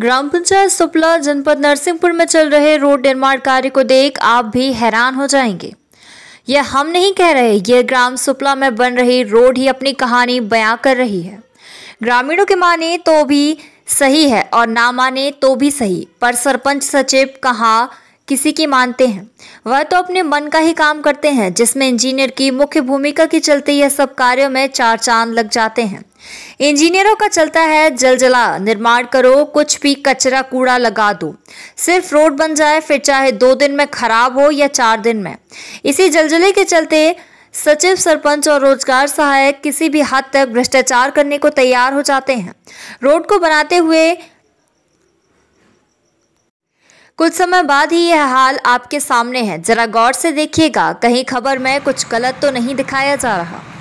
ग्राम पंचायत सुपला जनपद नरसिंहपुर में चल रहे रोड निर्माण कार्य को देख आप भी हैरान हो जाएंगे यह हम नहीं कह रहे यह ग्राम सुपला में बन रही रोड ही अपनी कहानी बयां कर रही है ग्रामीणों के माने तो भी सही है और ना माने तो भी सही पर सरपंच सचिव कहाँ किसी की मानते हैं वह तो अपने मन का ही काम करते हैं जिसमें इंजीनियर की मुख्य भूमिका के चलते यह सब कार्यों में चार चांद लग जाते हैं इंजीनियरों का चलता है जलजला निर्माण करो कुछ भी कचरा कूड़ा लगा दो सिर्फ रोड बन जाए फिर चाहे दो दिन में खराब हो या चार दिन में इसी जलजले के चलते सचिव सरपंच और रोजगार सहायक किसी भी हद तक भ्रष्टाचार करने को तैयार हो जाते हैं रोड को बनाते हुए कुछ समय बाद ही यह हाल आपके सामने है जरा गौर से देखिएगा कहीं खबर में कुछ गलत तो नहीं दिखाया जा रहा